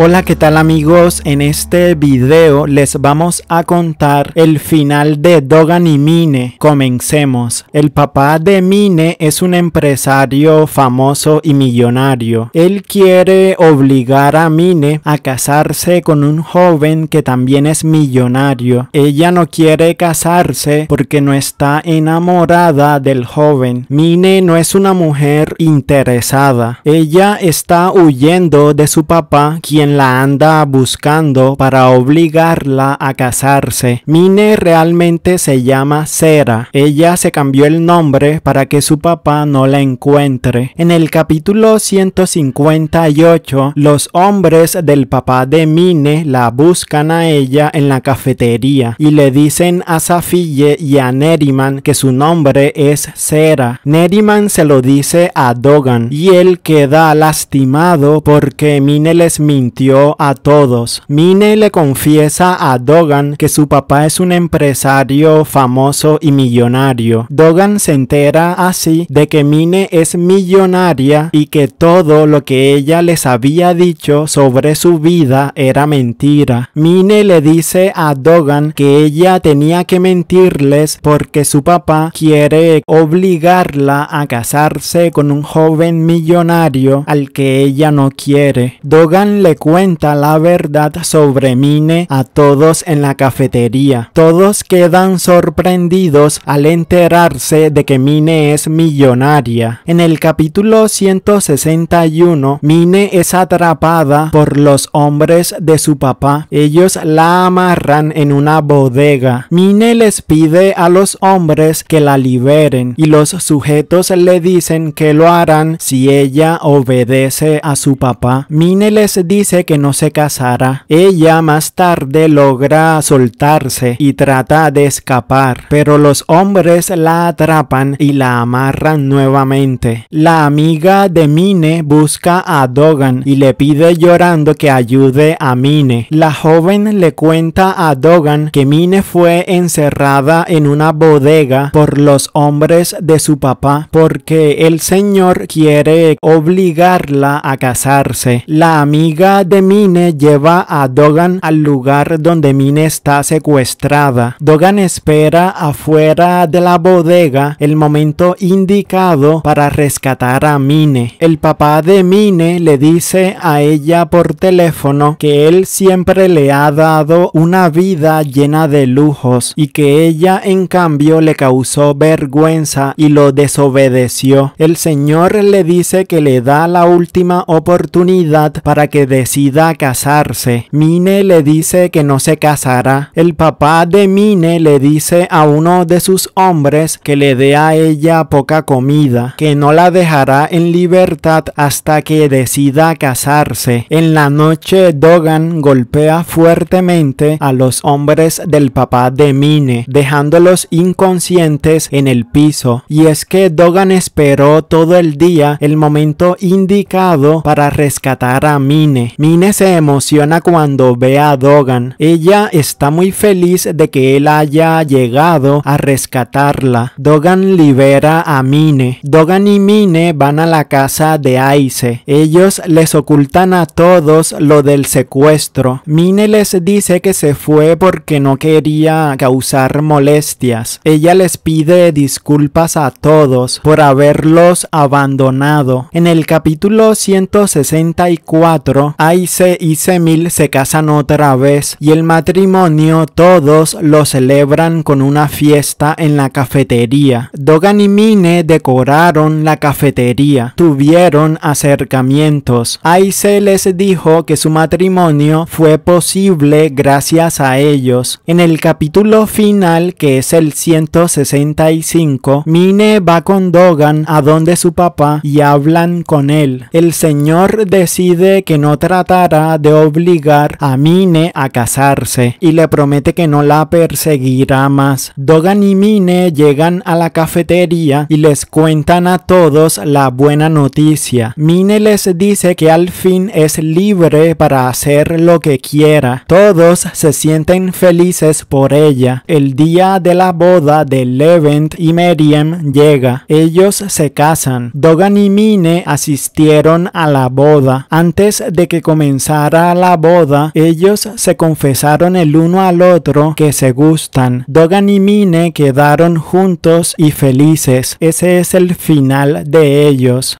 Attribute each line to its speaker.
Speaker 1: Hola, ¿qué tal amigos? En este video les vamos a contar el final de Dogan y Mine. Comencemos. El papá de Mine es un empresario famoso y millonario. Él quiere obligar a Mine a casarse con un joven que también es millonario. Ella no quiere casarse porque no está enamorada del joven. Mine no es una mujer interesada. Ella está huyendo de su papá, quien la anda buscando para obligarla a casarse. Mine realmente se llama Sera. Ella se cambió el nombre para que su papá no la encuentre. En el capítulo 158, los hombres del papá de Mine la buscan a ella en la cafetería y le dicen a Safiye y a Neriman que su nombre es Sera. Neriman se lo dice a Dogan y él queda lastimado porque Mine les mintió a todos. Mine le confiesa a Dogan que su papá es un empresario famoso y millonario. Dogan se entera así de que Mine es millonaria y que todo lo que ella les había dicho sobre su vida era mentira. Mine le dice a Dogan que ella tenía que mentirles porque su papá quiere obligarla a casarse con un joven millonario al que ella no quiere. Dogan le cuenta cuenta la verdad sobre Mine a todos en la cafetería. Todos quedan sorprendidos al enterarse de que Mine es millonaria. En el capítulo 161, Mine es atrapada por los hombres de su papá. Ellos la amarran en una bodega. Mine les pide a los hombres que la liberen y los sujetos le dicen que lo harán si ella obedece a su papá. Mine les dice que no se casará. Ella más tarde logra soltarse y trata de escapar, pero los hombres la atrapan y la amarran nuevamente. La amiga de Mine busca a Dogan y le pide llorando que ayude a Mine. La joven le cuenta a Dogan que Mine fue encerrada en una bodega por los hombres de su papá porque el señor quiere obligarla a casarse. La amiga de Mine lleva a Dogan al lugar donde Mine está secuestrada. Dogan espera afuera de la bodega el momento indicado para rescatar a Mine. El papá de Mine le dice a ella por teléfono que él siempre le ha dado una vida llena de lujos y que ella en cambio le causó vergüenza y lo desobedeció. El señor le dice que le da la última oportunidad para que decida casarse. Mine le dice que no se casará. El papá de Mine le dice a uno de sus hombres que le dé a ella poca comida, que no la dejará en libertad hasta que decida casarse. En la noche Dogan golpea fuertemente a los hombres del papá de Mine, dejándolos inconscientes en el piso. Y es que Dogan esperó todo el día el momento indicado para rescatar a Mine. Mine se emociona cuando ve a Dogan. Ella está muy feliz de que él haya llegado a rescatarla. Dogan libera a Mine. Dogan y Mine van a la casa de Aise. Ellos les ocultan a todos lo del secuestro. Mine les dice que se fue porque no quería causar molestias. Ella les pide disculpas a todos por haberlos abandonado. En el capítulo 164, Aice y Semil se casan otra vez y el matrimonio todos lo celebran con una fiesta en la cafetería. Dogan y Mine decoraron la cafetería, tuvieron acercamientos. Aice les dijo que su matrimonio fue posible gracias a ellos. En el capítulo final, que es el 165, Mine va con Dogan a donde su papá y hablan con él. El señor decide que no tratará de obligar a Mine a casarse y le promete que no la perseguirá más. Dogan y Mine llegan a la cafetería y les cuentan a todos la buena noticia. Mine les dice que al fin es libre para hacer lo que quiera. Todos se sienten felices por ella. El día de la boda de Levent y Meriem llega. Ellos se casan. Dogan y Mine asistieron a la boda. Antes de que comenzara la boda, ellos se confesaron el uno al otro que se gustan. Dogan y Mine quedaron juntos y felices. Ese es el final de ellos.